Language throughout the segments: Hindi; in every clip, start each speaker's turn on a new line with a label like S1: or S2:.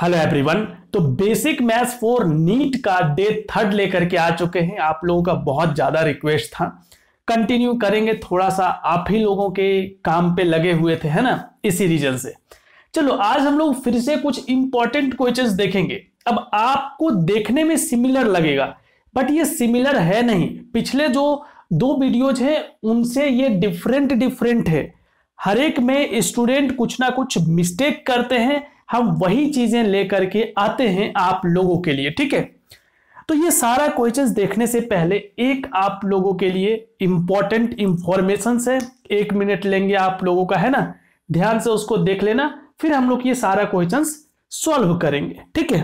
S1: हेलो एवरीवन तो बेसिक मैथ्स फॉर नीट का डे थर्ड लेकर के आ चुके हैं आप लोगों का बहुत ज़्यादा रिक्वेस्ट था कंटिन्यू करेंगे थोड़ा सा आप ही लोगों के काम पे लगे हुए थे है ना इसी रीजन से चलो आज हम लोग फिर से कुछ इंपॉर्टेंट क्वेश्चंस देखेंगे अब आपको देखने में सिमिलर लगेगा बट ये सिमिलर है नहीं पिछले जो दो वीडियोज हैं उनसे ये डिफरेंट डिफरेंट है हर एक में स्टूडेंट कुछ ना कुछ मिस्टेक करते हैं हम वही चीजें लेकर के आते हैं आप लोगों के लिए ठीक है तो ये सारा क्वेश्चन देखने से पहले एक आप लोगों के लिए इंपॉर्टेंट इंफॉर्मेशन है एक मिनट लेंगे आप लोगों का है ना ध्यान से उसको देख लेना फिर हम लोग ये सारा क्वेश्चन सॉल्व करेंगे ठीक है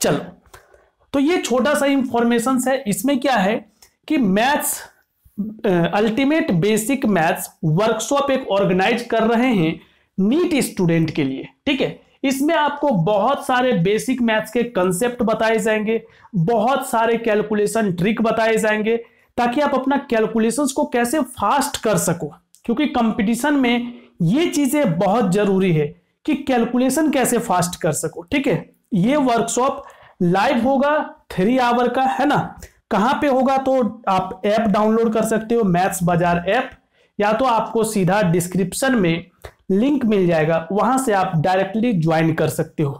S1: चलो तो ये छोटा सा इंफॉर्मेशन है इसमें क्या है कि maths ultimate basic maths workshop एक ऑर्गेनाइज कर रहे हैं नीट स्टूडेंट के लिए ठीक है इसमें आपको बहुत सारे बेसिक मैथ्स के कंसेप्ट बताए जाएंगे बहुत सारे कैलकुलेशन ट्रिक बताए जाएंगे ताकि आप अपना कैलकुलेशंस को कैसे फास्ट कर सको क्योंकि कंपटीशन में ये चीजें बहुत जरूरी है कि कैलकुलेशन कैसे फास्ट कर सको ठीक है ये वर्कशॉप लाइव होगा थ्री आवर का है ना कहाँ पे होगा तो आप ऐप डाउनलोड कर सकते हो मैथ्स बाजार ऐप या तो आपको सीधा डिस्क्रिप्शन में लिंक मिल जाएगा वहां से आप डायरेक्टली ज्वाइन कर सकते हो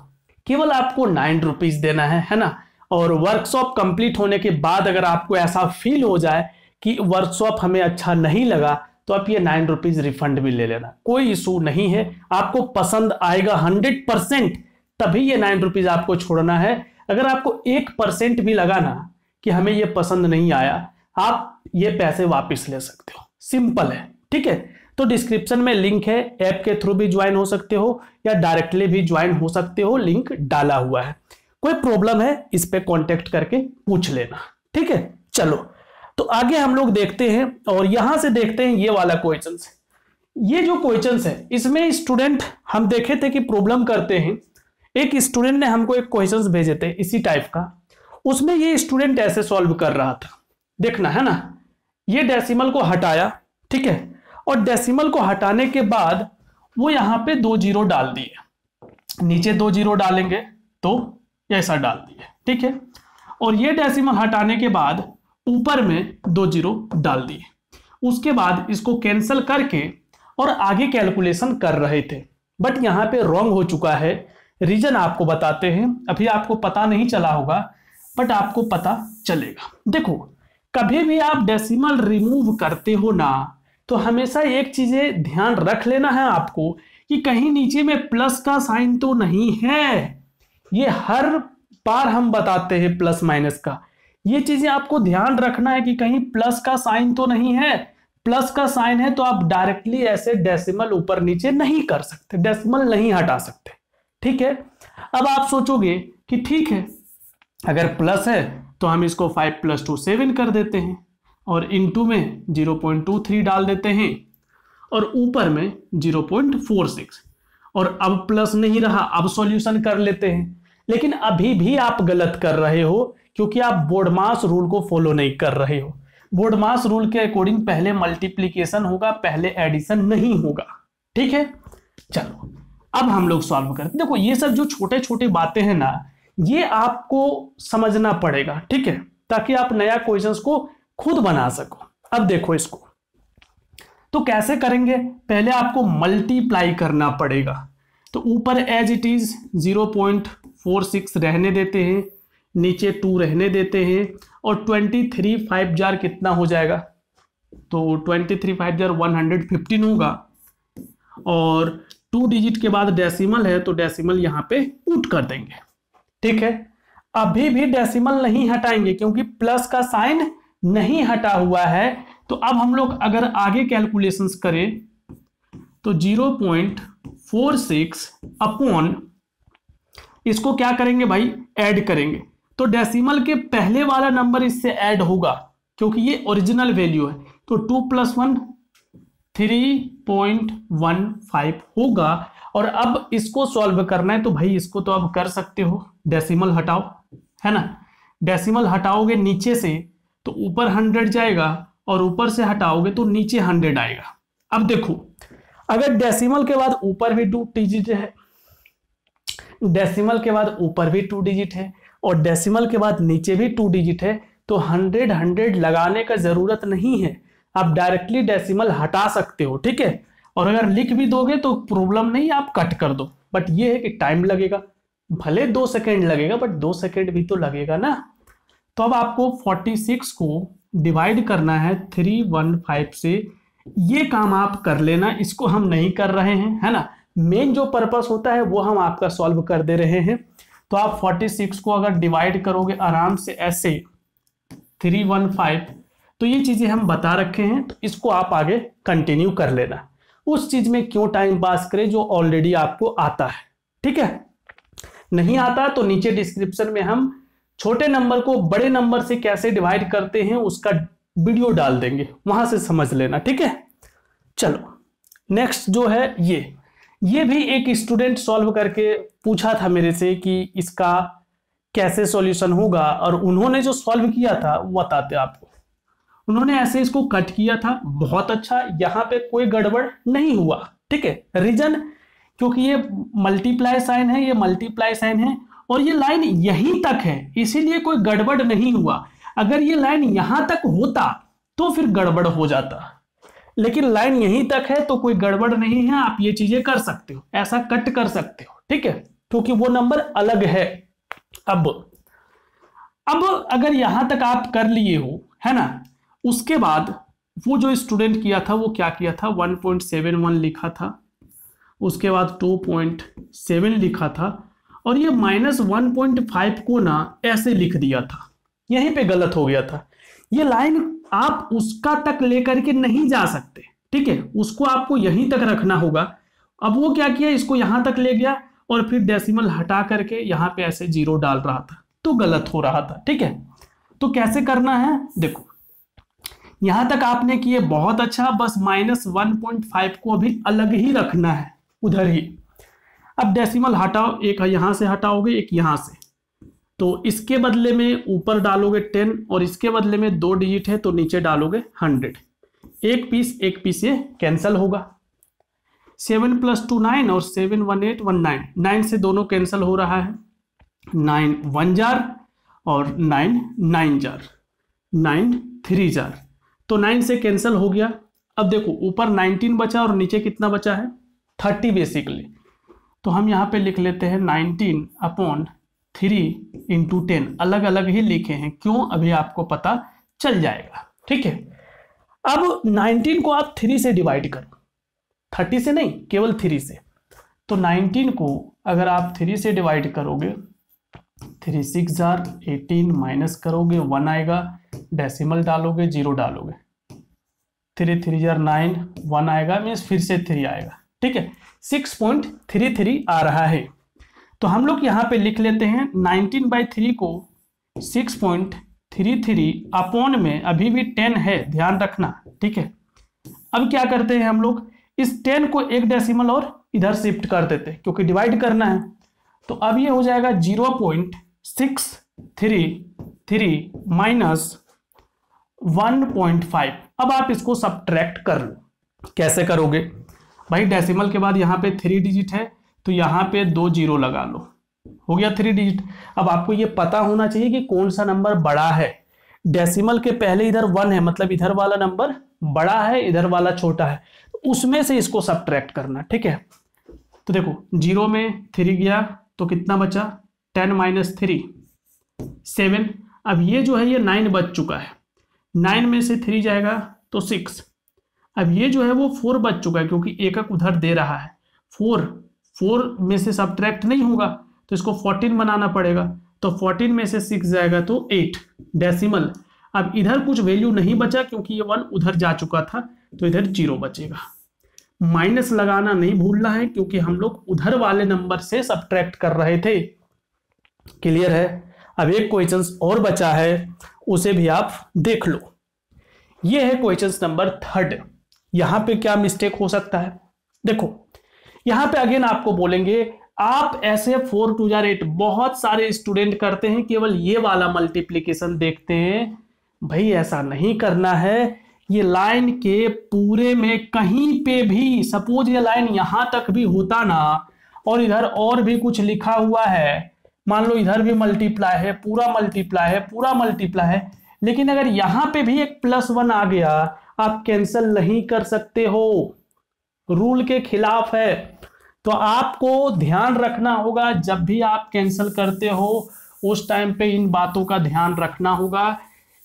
S1: केवल आपको नाइन रुपीज देना है है ना और वर्कशॉप कंप्लीट होने के बाद अगर आपको ऐसा फील हो जाए कि वर्कशॉप हमें अच्छा नहीं लगा तो आप ये नाइन रुपीज रिफंड भी ले लेना कोई इशू नहीं है आपको पसंद आएगा हंड्रेड परसेंट तभी ये नाइन रुपीज आपको छोड़ना है अगर आपको एक परसेंट भी लगा ना कि हमें ये पसंद नहीं आया आप ये पैसे वापस ले सकते हो सिंपल है ठीक है तो डिस्क्रिप्शन में लिंक है ऐप के थ्रू भी ज्वाइन हो सकते हो या डायरेक्टली भी ज्वाइन हो सकते हो लिंक डाला हुआ है कोई प्रॉब्लम है इस पर कॉन्टेक्ट करके पूछ लेना ठीक है चलो तो आगे हम लोग देखते हैं और यहां से देखते हैं ये वाला क्वेश्चन ये जो क्वेश्चन है इसमें स्टूडेंट हम देखे थे कि प्रॉब्लम करते हैं एक स्टूडेंट ने हमको एक क्वेश्चन भेजे थे इसी टाइप का उसमें ये स्टूडेंट ऐसे सॉल्व कर रहा था देखना है ना ये डेसिमल को हटाया ठीक है और डेसिमल को हटाने के बाद वो यहाँ पे दो जीरो डाल दिए नीचे दो जीरो डालेंगे तो ऐसा डाल दिए ठीक है और ये डेसिमल हटाने के बाद ऊपर में दो जीरो डाल दिए उसके बाद इसको कैंसिल करके और आगे कैलकुलेशन कर रहे थे बट यहाँ पे रॉन्ग हो चुका है रीजन आपको बताते हैं अभी आपको पता नहीं चला होगा बट आपको पता चलेगा देखो कभी भी आप डेसिमल रिमूव करते हो ना तो हमेशा एक चीज़ें ध्यान रख लेना है आपको कि कहीं नीचे में प्लस का साइन तो नहीं है ये हर बार हम बताते हैं प्लस माइनस का ये चीज़ें आपको ध्यान रखना है कि कहीं प्लस का साइन तो नहीं है प्लस का साइन है तो आप डायरेक्टली ऐसे डेसिमल ऊपर नीचे नहीं कर सकते डेसिमल नहीं हटा सकते ठीक है अब आप सोचोगे कि ठीक है अगर प्लस है तो हम इसको फाइव प्लस टू सेवन कर देते हैं और इन टू में जीरो पॉइंट टू थ्री डाल देते हैं और ऊपर में जीरो पॉइंट फोर सिक्स और अब प्लस नहीं रहा अब सॉल्यूशन कर लेते हैं लेकिन अभी भी आप गलत कर रहे हो क्योंकि आप बोर्डमास रूल को फॉलो नहीं कर रहे हो बोर्डमास रूल के अकॉर्डिंग पहले मल्टीप्लीकेशन होगा पहले एडिशन नहीं होगा ठीक है चलो अब हम लोग सॉल्व करते देखो ये सब जो छोटे छोटे बातें हैं ना ये आपको समझना पड़ेगा ठीक है ताकि आप नया क्वेश्चंस को खुद बना सको अब देखो इसको तो कैसे करेंगे पहले आपको मल्टीप्लाई करना पड़ेगा तो ऊपर एज इट इज 0.46 रहने देते हैं नीचे 2 रहने देते हैं और 23 फाइव जार कितना हो जाएगा तो 23 फाइव जार 115 होगा और टू डिजिट के बाद डेसिमल है तो डेसिमल यहां पे उठ कर देंगे ठीक है अभी भी डेसिमल नहीं हटाएंगे क्योंकि प्लस का साइन नहीं हटा हुआ है तो अब हम लोग अगर आगे कैलकुलेशंस करें तो 0.46 अपॉन इसको क्या करेंगे भाई ऐड करेंगे तो डेसिमल के पहले वाला नंबर इससे ऐड होगा क्योंकि ये ओरिजिनल वैल्यू है तो two plus one three point one five होगा और अब इसको सॉल्व करना है तो भाई इसको तो अब कर सकते हो डेसिमल हटाओ है ना डेसिमल हटाओगे नीचे से तो ऊपर हंड्रेड जाएगा और ऊपर से हटाओगे तो नीचे हंड्रेड आएगा अब देखो अगर डेसिमल के बाद ऊपर भी टू डिजिट है डेसिमल के बाद ऊपर भी टू डिजिट है और डेसिमल के बाद नीचे भी टू डिजिट है तो हंड्रेड हंड्रेड लगाने का ज़रूरत नहीं है आप डायरेक्टली डेसिमल हटा सकते हो ठीक है और अगर लिख भी दोगे तो प्रॉब्लम नहीं आप कट कर दो बट ये है कि टाइम लगेगा भले दो सेकेंड लगेगा बट दो सेकेंड भी तो लगेगा ना तो अब आपको 46 को डिवाइड करना है 315 से ये काम आप कर लेना इसको हम नहीं कर रहे हैं है ना मेन जो पर्पस होता है वो हम आपका सॉल्व कर दे रहे हैं तो आप 46 को अगर डिवाइड करोगे आराम से ऐसे 315 तो ये चीज़ें हम बता रखे हैं तो इसको आप आगे कंटिन्यू कर लेना उस चीज़ में क्यों टाइम पास करें जो ऑलरेडी आपको आता है ठीक है नहीं आता तो नीचे डिस्क्रिप्शन में हम छोटे नंबर को बड़े नंबर से कैसे डिवाइड करते हैं उसका वीडियो डाल देंगे वहां से समझ लेना ठीक है चलो नेक्स्ट जो है ये ये भी एक स्टूडेंट सॉल्व करके पूछा था मेरे से कि इसका कैसे सॉल्यूशन होगा और उन्होंने जो सॉल्व किया था वो बताते आपको उन्होंने ऐसे इसको कट किया था बहुत अच्छा यहाँ पे कोई गड़बड़ नहीं हुआ ठीक है रीजन क्योंकि ये मल्टीप्लाई साइन है ये मल्टीप्लाई साइन है और ये लाइन यहीं तक है इसीलिए कोई गड़बड़ नहीं हुआ अगर ये लाइन यहां तक होता तो फिर गड़बड़ हो जाता लेकिन लाइन यहीं तक है तो कोई गड़बड़ नहीं है आप ये चीजें कर सकते हो ऐसा कट कर सकते हो ठीक है क्योंकि वो नंबर अलग है अब अब अगर यहां तक आप कर लिए हो है ना उसके बाद वो जो स्टूडेंट किया था वो क्या किया था 1.71 लिखा था उसके बाद 2.7 लिखा था और ये माइनस वन पॉइंट फाइव को ना ऐसे लिख दिया था यहीं पे गलत हो गया था ये लाइन आप उसका तक लेकर के नहीं जा सकते ठीक है उसको आपको यहीं तक रखना होगा अब वो क्या किया इसको यहां तक ले गया और फिर डेसिमल हटा करके यहाँ पे ऐसे जीरो डाल रहा था तो गलत हो रहा था ठीक है तो कैसे करना है देखो यहां तक आपने किए बहुत अच्छा बस माइनस वन पॉइंट फाइव को अभी अलग ही रखना है उधर ही अब डेसिमल हटाओ एक यहां से हटाओगे एक यहां से तो इसके बदले में ऊपर डालोगे टेन और इसके बदले में दो डिजिट है तो नीचे डालोगे हंड्रेड एक पीस एक पीस ये कैंसिल होगा सेवन प्लस टू नाइन और seven one eight one nine nine से दोनों कैंसिल हो रहा है नाइन वन जार और नाइन नाइन जार नाइन थ्री जार तो नाइन से कैंसिल हो गया अब देखो ऊपर नाइनटीन बचा और नीचे कितना बचा है थर्टी बेसिकली तो हम यहाँ पे लिख लेते हैं nineteen upon three into ten अलग अलग ही लिखे हैं क्यों अभी आपको पता चल जाएगा ठीक है अब नाइनटीन को आप थ्री से डिवाइड करो थर्टी से नहीं केवल थ्री से तो नाइनटीन को अगर आप थ्री से डिवाइड करोगे थ्री सिक्स हजार एटीन माइनस करोगे वन आएगा डेसिमल डालोगे जीरो डालोगे थ्री थ्री जार नाइन वन आएगा मीन्स फिर से थ्री आएगा ठीक है 6.33 आ रहा है तो हम लोग यहाँ पे लिख लेते हैं 19 बाई थ्री को 6.33 अपॉन में अभी भी 10 है ध्यान रखना ठीक है अब क्या करते हैं हम लोग इस 10 को एक डेसिमल और इधर शिफ्ट कर देते हैं क्योंकि डिवाइड करना है तो अब ये हो जाएगा 0.633 माइनस 1.5 अब आप इसको सब्ट्रैक्ट कर लो कैसे करोगे भाई डेसिमल के बाद यहाँ पे थ्री डिजिट है तो यहाँ पे दो जीरो लगा लो हो गया थ्री डिजिट अब आपको ये पता होना चाहिए कि कौन सा नंबर बड़ा है डेसिमल के पहले इधर वन है मतलब इधर वाला नंबर बड़ा है इधर वाला छोटा है तो उसमें से इसको सब्ट्रैक्ट करना ठीक है तो देखो जीरो में थ्री गया तो कितना बचा टेन माइनस थ्री सेवन अब ये जो है ये नाइन बच चुका है नाइन में से थ्री जाएगा तो सिक्स अब ये जो है वो फोर बच चुका है क्योंकि एकक उधर दे रहा है फोर फोर में से सब नहीं होगा तो इसको फोर्टीन बनाना पड़ेगा तो फोर्टीन में से सिक्स जाएगा तो एट डेसिमल अब इधर कुछ वैल्यू नहीं बचा क्योंकि ये वन उधर जा चुका था तो इधर जीरो बचेगा माइनस लगाना नहीं भूलना है क्योंकि हम लोग उधर वाले नंबर से सब कर रहे थे क्लियर है अब एक क्वेश्चन और बचा है उसे भी आप देख लो ये है क्वेश्चन नंबर थर्ड यहां पे क्या मिस्टेक हो सकता है देखो यहां पे अगेन आपको बोलेंगे आप ऐसे फोर टू जार एट बहुत सारे स्टूडेंट करते हैं केवल ये वाला मल्टीप्लीकेशन देखते हैं भाई ऐसा नहीं करना है ये लाइन के पूरे में कहीं पे भी सपोज ये लाइन यहां तक भी होता ना और इधर और भी कुछ लिखा हुआ है मान लो इधर भी मल्टीप्लाई है पूरा मल्टीप्लाई है पूरा मल्टीप्लाई है लेकिन अगर यहां पे भी एक प्लस वन आ गया आप कैंसिल नहीं कर सकते हो रूल के खिलाफ है तो आपको ध्यान रखना होगा जब भी आप कैंसिल करते हो उस टाइम पे इन बातों का ध्यान रखना होगा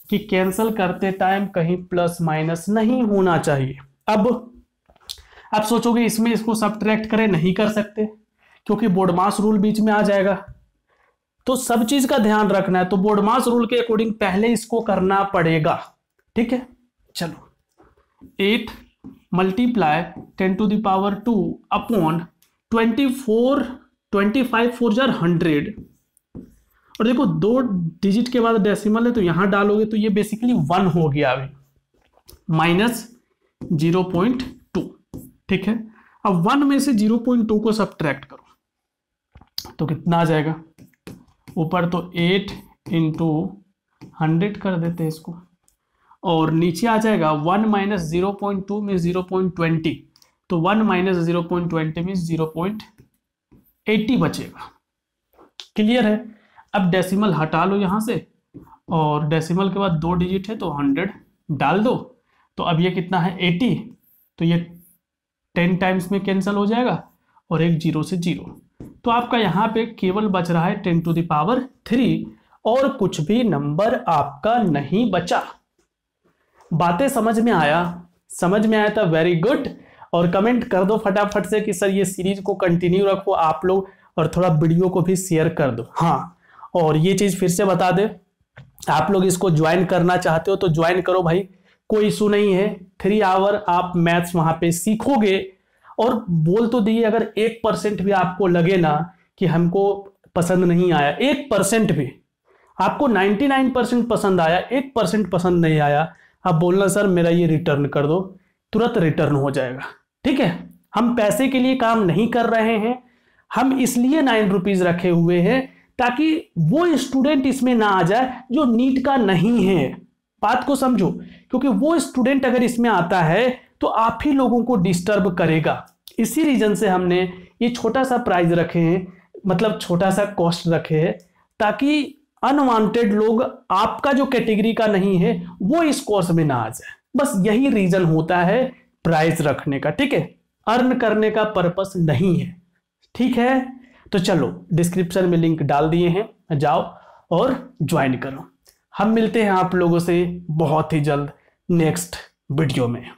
S1: कि कैंसिल करते टाइम कहीं प्लस माइनस नहीं होना चाहिए अब आप सोचोगे इसमें इसको सब करें नहीं कर सकते क्योंकि बोर्डमास रूल बीच में आ जाएगा तो सब चीज का ध्यान रखना है तो बोर्डमास रूल के अकॉर्डिंग पहले इसको करना पड़ेगा ठीक है चलो eight multiply ten to the power two upon twenty four twenty five four जार हंड्रेड और देखो दो डिजिट के बाद डेसिमल है तो यहां डालोगे तो ये बेसिकली वन हो गया अभी माइनस जीरो पॉइंट टू ठीक है अब वन में से जीरो पॉइंट टू को सब करो तो कितना आ जाएगा ऊपर तो एट इंटू हंड्रेड कर देते हैं इसको और नीचे आ जाएगा one minus zero point two mean zero point twenty तो one minus zero point twenty mean zero point eighty बचेगा क्लियर है अब डेसिमल हटा लो यहाँ से और डेसिमल के बाद दो डिजिट है तो हंड्रेड डाल दो तो अब ये कितना है एटी तो ये टेन टाइम्स में कैंसिल हो जाएगा और एक जीरो से जीरो तो आपका यहाँ पे केवल बच रहा है टेन टू दावर थ्री और कुछ भी नंबर आपका नहीं बचा बातें समझ में आया समझ में आया था वेरी गुड और कमेंट कर दो फटाफट से कि सर ये सीरीज को कंटिन्यू रखो आप लोग और थोड़ा वीडियो को भी शेयर कर दो हाँ और ये चीज़ फिर से बता दे आप लोग इसको ज्वाइन करना चाहते हो तो ज्वाइन करो भाई कोई इशू नहीं है थ्री आवर आप मैथ्स वहां पे सीखोगे और बोल तो दिए अगर एक परसेंट भी आपको लगे ना कि हमको पसंद नहीं आया एक परसेंट भी आपको नाइन्टी नाइन परसेंट पसंद आया एक परसेंट पसंद नहीं आया आप बोलना सर मेरा ये रिटर्न कर दो तुरंत रिटर्न हो जाएगा ठीक है हम पैसे के लिए काम नहीं कर रहे हैं हम इसलिए नाइन रुपीज़ रखे हुए हैं ताकि वो स्टूडेंट इसमें ना आ जाए जो नीट का नहीं है बात को समझो क्योंकि वो स्टूडेंट अगर इसमें आता है तो आप ही लोगों को डिस्टर्ब करेगा इसी रीजन से हमने ये छोटा सा प्राइज रखे हैं मतलब छोटा सा कॉस्ट रखे हैं ताकि अनवांटेड लोग आपका जो कैटेगरी का नहीं है वो इस कोर्स में ना आ जाए बस यही रीजन होता है प्राइस रखने का ठीक है अर्न करने का पर्पस नहीं है ठीक है तो चलो डिस्क्रिप्शन में लिंक डाल दिए हैं जाओ और ज्वाइन करो हम मिलते हैं आप लोगों से बहुत ही जल्द नेक्स्ट वीडियो में